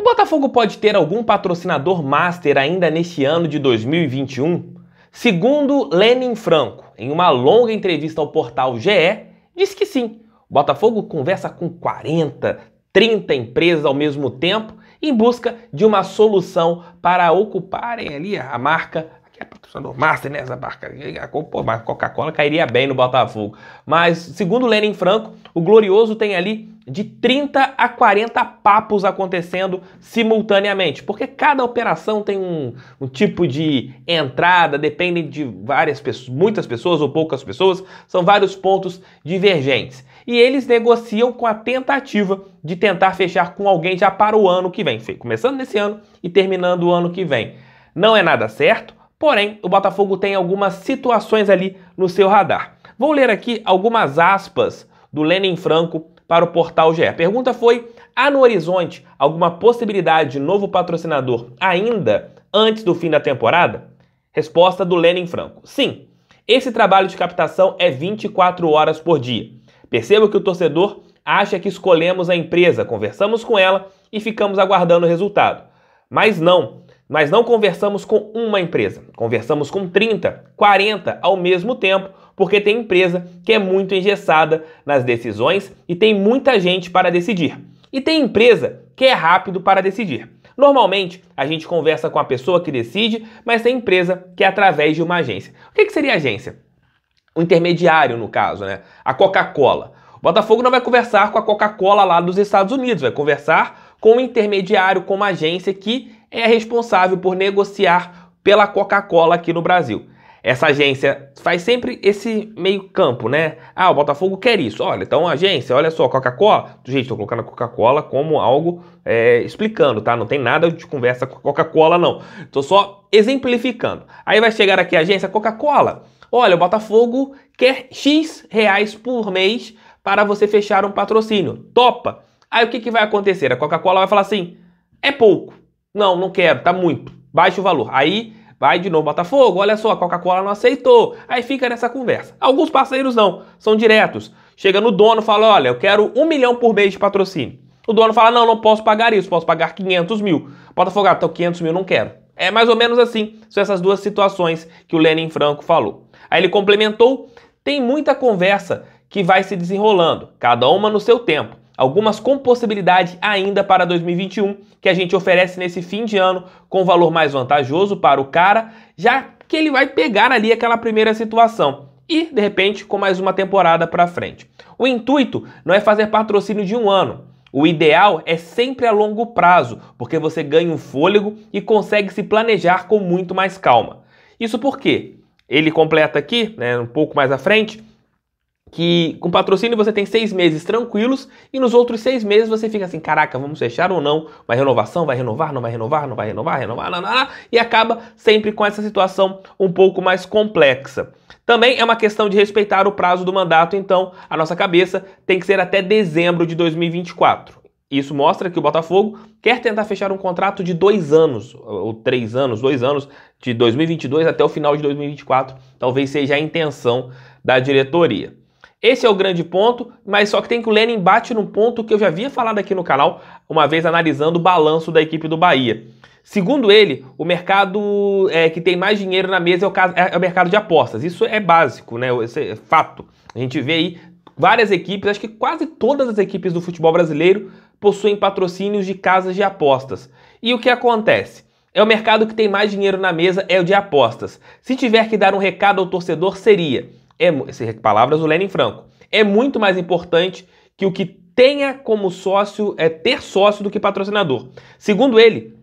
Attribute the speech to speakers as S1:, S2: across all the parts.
S1: O Botafogo pode ter algum patrocinador master ainda neste ano de 2021? Segundo Lenin Franco, em uma longa entrevista ao portal GE, diz que sim. O Botafogo conversa com 40, 30 empresas ao mesmo tempo em busca de uma solução para ocuparem ali a marca é patrocinador master nessa barca, Pô, Coca-Cola cairia bem no Botafogo. Mas, segundo Lenin Franco, o Glorioso tem ali de 30 a 40 papos acontecendo simultaneamente, porque cada operação tem um, um tipo de entrada, depende de várias pessoas, muitas pessoas ou poucas pessoas, são vários pontos divergentes. E eles negociam com a tentativa de tentar fechar com alguém já para o ano que vem, começando nesse ano e terminando o ano que vem. Não é nada certo, Porém, o Botafogo tem algumas situações ali no seu radar. Vou ler aqui algumas aspas do Lenin Franco para o portal GE. A pergunta foi: há no horizonte alguma possibilidade de novo patrocinador ainda antes do fim da temporada? Resposta do Lenin Franco: sim. Esse trabalho de captação é 24 horas por dia. Perceba que o torcedor acha que escolhemos a empresa, conversamos com ela e ficamos aguardando o resultado. Mas não, nós não conversamos com uma empresa, conversamos com 30, 40 ao mesmo tempo, porque tem empresa que é muito engessada nas decisões e tem muita gente para decidir. E tem empresa que é rápido para decidir. Normalmente, a gente conversa com a pessoa que decide, mas tem empresa que é através de uma agência. O que, que seria agência? O intermediário, no caso, né? A Coca-Cola. O Botafogo não vai conversar com a Coca-Cola lá dos Estados Unidos, vai conversar com um intermediário, com uma agência que é responsável por negociar pela Coca-Cola aqui no Brasil. Essa agência faz sempre esse meio campo, né? Ah, o Botafogo quer isso. Olha, então agência, olha só, Coca-Cola. Gente, estou colocando a Coca-Cola como algo é, explicando, tá? Não tem nada de conversa com Coca-Cola, não. Estou só exemplificando. Aí vai chegar aqui a agência Coca-Cola. Olha, o Botafogo quer X reais por mês para você fechar um patrocínio. Topa! Aí o que, que vai acontecer? A Coca-Cola vai falar assim: é pouco. Não, não quero, tá muito. Baixa o valor. Aí vai de novo Botafogo, olha só, a Coca-Cola não aceitou. Aí fica nessa conversa. Alguns parceiros não, são diretos. Chega no dono, fala, olha, eu quero um milhão por mês de patrocínio. O dono fala, não, não posso pagar isso, posso pagar 500 mil. Botafogo, ah, então 500 mil não quero. É mais ou menos assim, são essas duas situações que o Lenin Franco falou. Aí ele complementou, tem muita conversa que vai se desenrolando, cada uma no seu tempo algumas com possibilidade ainda para 2021 que a gente oferece nesse fim de ano com valor mais vantajoso para o cara, já que ele vai pegar ali aquela primeira situação e de repente com mais uma temporada para frente. O intuito não é fazer patrocínio de um ano, o ideal é sempre a longo prazo, porque você ganha um fôlego e consegue se planejar com muito mais calma. Isso porque ele completa aqui, né, um pouco mais à frente, que com patrocínio você tem seis meses tranquilos e nos outros seis meses você fica assim, caraca, vamos fechar ou não? Vai renovação, vai renovar, não vai renovar, não vai renovar, renovar, não, não, não, e acaba sempre com essa situação um pouco mais complexa. Também é uma questão de respeitar o prazo do mandato, então a nossa cabeça tem que ser até dezembro de 2024. Isso mostra que o Botafogo quer tentar fechar um contrato de dois anos, ou três anos, dois anos, de 2022 até o final de 2024. Talvez seja a intenção da diretoria. Esse é o grande ponto, mas só que tem que o Lenin bate num ponto que eu já havia falado aqui no canal, uma vez analisando o balanço da equipe do Bahia. Segundo ele, o mercado é, que tem mais dinheiro na mesa é o, caso, é, é o, mercado de apostas. Isso é básico, né? Isso é fato. A gente vê aí várias equipes, acho que quase todas as equipes do futebol brasileiro possuem patrocínios de casas de apostas. E o que acontece? É o mercado que tem mais dinheiro na mesa, é o de apostas. Se tiver que dar um recado ao torcedor, seria: é, palavras do Lenin Franco, é muito mais importante que o que tenha como sócio, é ter sócio do que patrocinador. Segundo ele,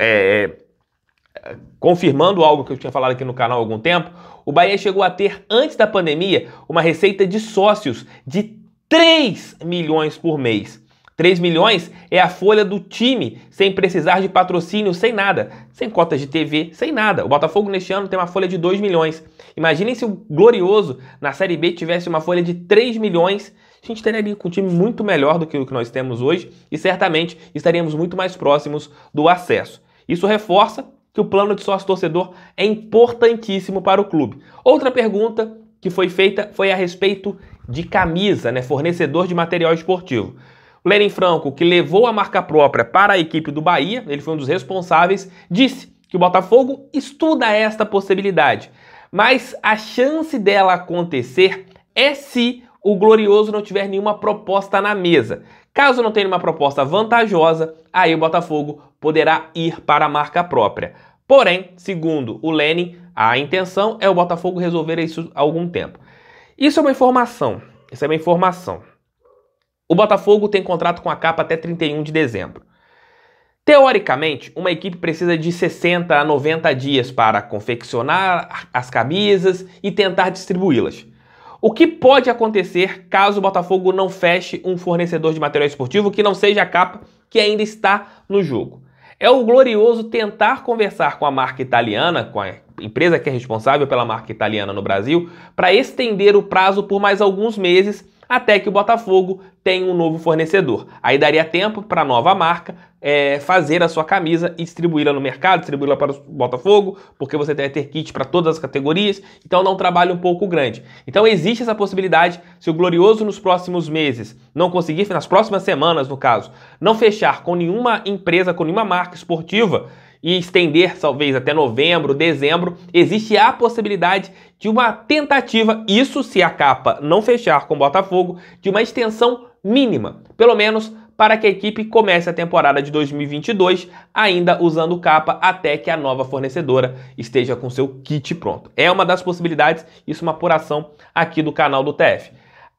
S1: é, é, confirmando algo que eu tinha falado aqui no canal há algum tempo, o Bahia chegou a ter, antes da pandemia, uma receita de sócios de 3 milhões por mês. 3 milhões é a folha do time, sem precisar de patrocínio, sem nada, sem cotas de TV, sem nada. O Botafogo neste ano tem uma folha de 2 milhões. Imaginem se o Glorioso na Série B tivesse uma folha de 3 milhões a gente teria ali um time muito melhor do que o que nós temos hoje e certamente estaríamos muito mais próximos do acesso. Isso reforça que o plano de sócio-torcedor é importantíssimo para o clube. Outra pergunta que foi feita foi a respeito de camisa, né, fornecedor de material esportivo. Leren Franco, que levou a marca própria para a equipe do Bahia, ele foi um dos responsáveis, disse que o Botafogo estuda esta possibilidade, mas a chance dela acontecer é se o Glorioso não tiver nenhuma proposta na mesa. Caso não tenha uma proposta vantajosa, aí o Botafogo poderá ir para a marca própria. Porém, segundo o Lenin, a intenção é o Botafogo resolver isso há algum tempo. Isso é uma informação. Isso é uma informação. O Botafogo tem contrato com a capa até 31 de dezembro. Teoricamente, uma equipe precisa de 60 a 90 dias para confeccionar as camisas e tentar distribuí-las. O que pode acontecer caso o Botafogo não feche um fornecedor de material esportivo que não seja a capa que ainda está no jogo? É o glorioso tentar conversar com a marca italiana, com a empresa que é responsável pela marca italiana no Brasil, para estender o prazo por mais alguns meses até que o Botafogo tenha um novo fornecedor. Aí daria tempo para a nova marca é, fazer a sua camisa e distribuí-la no mercado, distribuí-la para o Botafogo, porque você deve ter kit para todas as categorias, então um trabalho um pouco grande. Então existe essa possibilidade, se o Glorioso nos próximos meses não conseguir, nas próximas semanas no caso, não fechar com nenhuma empresa, com nenhuma marca esportiva, e estender talvez até novembro, dezembro, existe a possibilidade de uma tentativa, isso se a capa não fechar com o Botafogo, de uma extensão mínima, pelo menos para que a equipe comece a temporada de 2022 ainda usando capa até que a nova fornecedora esteja com seu kit pronto. É uma das possibilidades, isso é uma apuração aqui do canal do TF.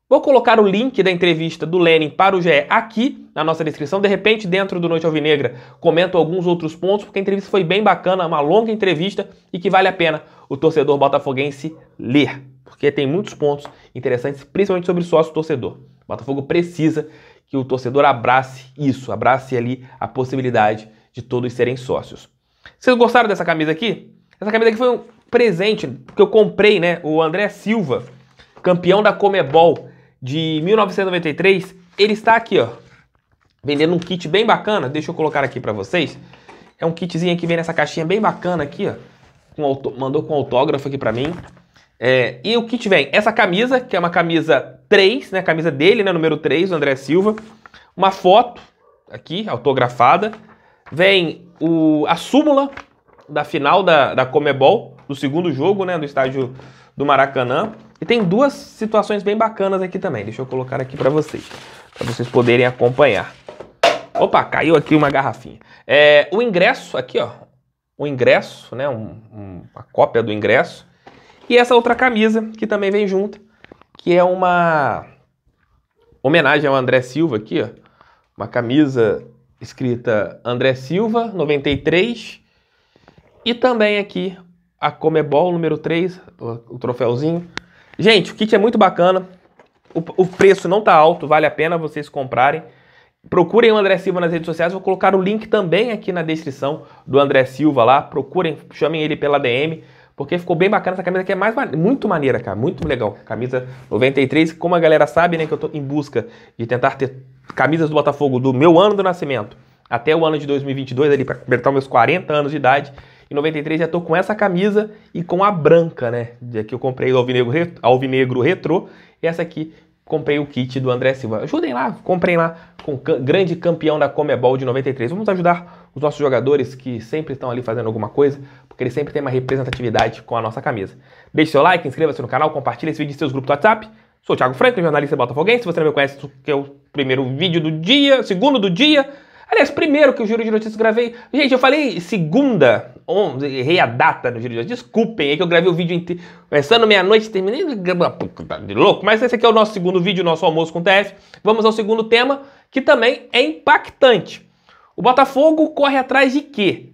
S1: Vou colocar o link da entrevista do Lenin para o GE aqui na nossa descrição. De repente, dentro do Noite Alvinegra, comento alguns outros pontos, porque a entrevista foi bem bacana, uma longa entrevista e que vale a pena o torcedor botafoguense ler, porque tem muitos pontos interessantes, principalmente sobre sócio-torcedor. O Botafogo precisa que o torcedor abrace isso, abrace ali a possibilidade de todos serem sócios. Vocês gostaram dessa camisa aqui? Essa camisa aqui foi um presente que eu comprei, né? O André Silva, campeão da Comebol de 1993, ele está aqui, ó, vendendo um kit bem bacana. Deixa eu colocar aqui para vocês. É um kitzinho que vem nessa caixinha bem bacana aqui, ó. Com mandou com autógrafo aqui para mim. É, e o kit vem essa camisa, que é uma camisa 3, né? Camisa dele, né? Número 3, o André Silva. Uma foto aqui, autografada. Vem o, a súmula da final da, da Comebol, do segundo jogo, né? Do estádio do Maracanã. E tem duas situações bem bacanas aqui também. Deixa eu colocar aqui para vocês, para vocês poderem acompanhar. Opa, caiu aqui uma garrafinha. É, o ingresso aqui, ó, o ingresso, né, um, um, uma cópia do ingresso. E essa outra camisa que também vem junto, que é uma homenagem ao André Silva aqui, ó. Uma camisa escrita André Silva, 93. E também aqui a Comebol número 3, o troféuzinho Gente, o kit é muito bacana. O, o preço não está alto, vale a pena vocês comprarem. Procurem o André Silva nas redes sociais, vou colocar o link também aqui na descrição do André Silva lá. Procurem, chamem ele pela DM, porque ficou bem bacana essa camisa que é mais muito maneira, cara, muito legal. Camisa 93, como a galera sabe, né, que eu estou em busca de tentar ter camisas do Botafogo do meu ano do nascimento até o ano de 2022 ali para completar meus 40 anos de idade. Em 93 já tô com essa camisa e com a branca, né? Que eu comprei do Alvinegro, Retro, Alvinegro Retro. E essa aqui comprei o kit do André Silva. Ajudem lá, comprem lá com grande campeão da Comebol de 93. Vamos ajudar os nossos jogadores que sempre estão ali fazendo alguma coisa, porque eles sempre têm uma representatividade com a nossa camisa. Deixe seu like, inscreva-se no canal, compartilhe esse vídeo em seus grupos do WhatsApp. Sou o Thiago Franco, jornalista botafoguense. Se você não me conhece, que é o primeiro vídeo do dia, segundo do dia. Aliás, primeiro que o Giro de Notícias gravei. Gente, eu falei segunda, 11, errei a data no Giro de Notícias. Desculpem, é que eu gravei o vídeo inteiro. Começando meia-noite, terminei. Ah, tá de louco, mas esse aqui é o nosso segundo vídeo, nosso almoço com o TF. Vamos ao segundo tema, que também é impactante. O Botafogo corre atrás de quê?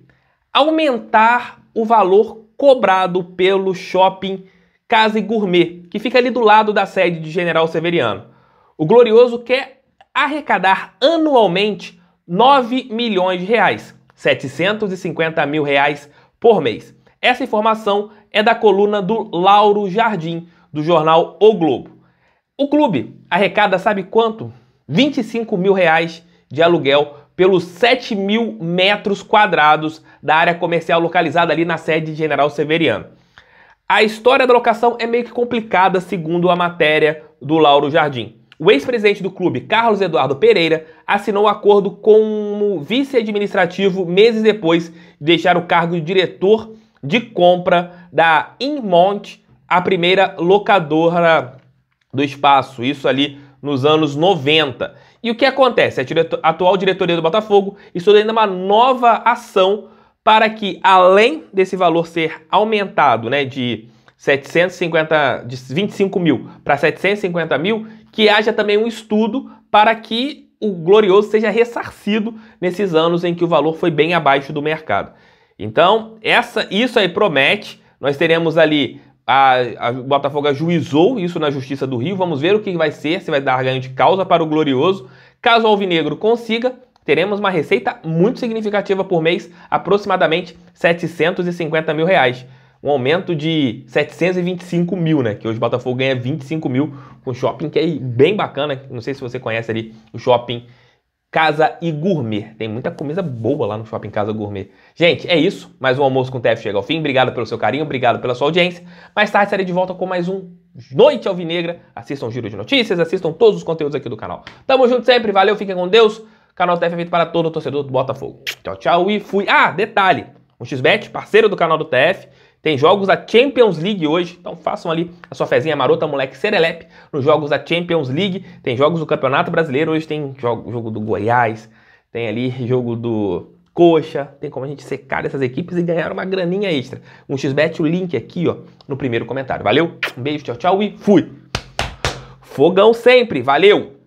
S1: Aumentar o valor cobrado pelo shopping Casa e Gourmet, que fica ali do lado da sede de General Severiano. O Glorioso quer arrecadar anualmente 9 milhões de reais, 750 mil reais por mês. Essa informação é da coluna do Lauro Jardim, do jornal O Globo. O clube arrecada, sabe quanto? 25 mil reais de aluguel pelos 7 mil metros quadrados da área comercial localizada ali na sede de General Severiano. A história da locação é meio que complicada, segundo a matéria do Lauro Jardim. O ex-presidente do clube, Carlos Eduardo Pereira, assinou o um acordo como vice-administrativo meses depois de deixar o cargo de diretor de compra da Inmont, a primeira locadora do espaço, isso ali nos anos 90. E o que acontece? A atual diretoria do Botafogo estuda ainda uma nova ação para que, além desse valor ser aumentado né, de 750, de 25 mil para 750 mil, que haja também um estudo para que o Glorioso seja ressarcido nesses anos em que o valor foi bem abaixo do mercado. Então, essa, isso aí promete. Nós teremos ali a, a Botafogo ajuizou isso na Justiça do Rio. Vamos ver o que vai ser, se vai dar ganho de causa para o Glorioso. Caso o Alvinegro consiga, teremos uma receita muito significativa por mês, aproximadamente 750 mil reais um aumento de 725 mil, né? Que hoje o Botafogo ganha 25 mil com o shopping que é bem bacana. Não sei se você conhece ali o shopping Casa e Gourmet. Tem muita comida boa lá no Shopping Casa Gourmet. Gente, é isso. Mais um Almoço com o TF chega ao fim. Obrigado pelo seu carinho, obrigado pela sua audiência. Mais tarde estarei de volta com mais um Noite Alvinegra. Assistam o Giro de Notícias, assistam todos os conteúdos aqui do canal. Tamo junto sempre, valeu, fiquem com Deus. O canal TF é feito para todo torcedor do Botafogo. Tchau, tchau e fui. Ah, detalhe. O XBET, parceiro do canal do TF, tem jogos da Champions League hoje, então façam ali a sua fezinha marota, moleque serelepe, nos jogos da Champions League. Tem jogos do Campeonato Brasileiro, hoje tem jogo, jogo do Goiás, tem ali jogo do Coxa, tem como a gente secar essas equipes e ganhar uma graninha extra. Um xbet, o link aqui ó, no primeiro comentário. Valeu, um beijo, tchau, tchau e fui! Fogão sempre, valeu!